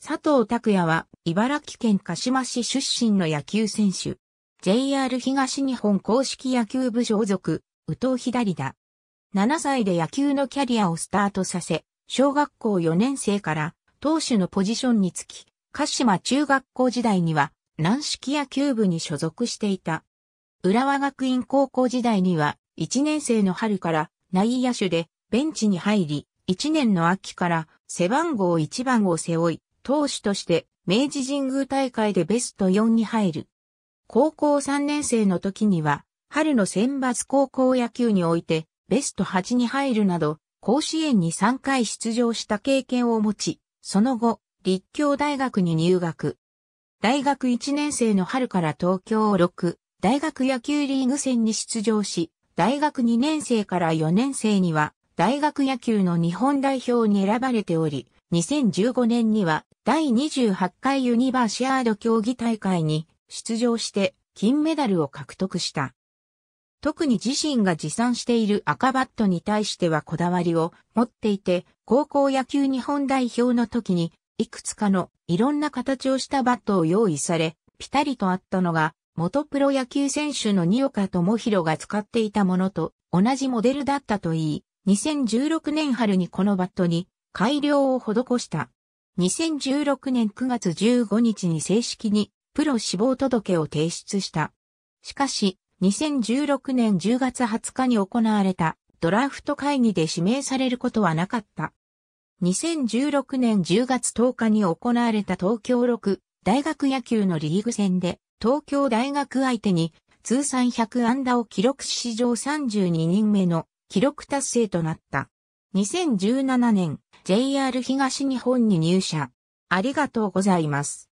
佐藤拓也は、茨城県鹿島市出身の野球選手。JR 東日本公式野球部所属、宇藤左だ。7歳で野球のキャリアをスタートさせ、小学校4年生から投手のポジションにつき、鹿島中学校時代には軟式野球部に所属していた。浦和学院高校時代には1年生の春から内野手でベンチに入り、1年の秋から背番号1番を背負い、投手として明治神宮大会でベスト4に入る。高校3年生の時には、春の選抜高校野球においてベスト8に入るなど、甲子園に3回出場した経験を持ち、その後、立教大学に入学。大学1年生の春から東京6、大学野球リーグ戦に出場し、大学2年生から4年生には、大学野球の日本代表に選ばれており、2015年には第28回ユニバーシアード競技大会に出場して金メダルを獲得した。特に自身が持参している赤バットに対してはこだわりを持っていて、高校野球日本代表の時に、いくつかのいろんな形をしたバットを用意され、ピタリとあったのが、元プロ野球選手の二岡智弘が使っていたものと同じモデルだったといい、2016年春にこのバットに改良を施した。2016年9月15日に正式にプロ死亡届を提出した。しかし、2016年10月20日に行われたドラフト会議で指名されることはなかった。2016年10月10日に行われた東京6大学野球のリーグ戦で東京大学相手に通算100安打を記録し史上32人目の記録達成となった。2017年 JR 東日本に入社。ありがとうございます。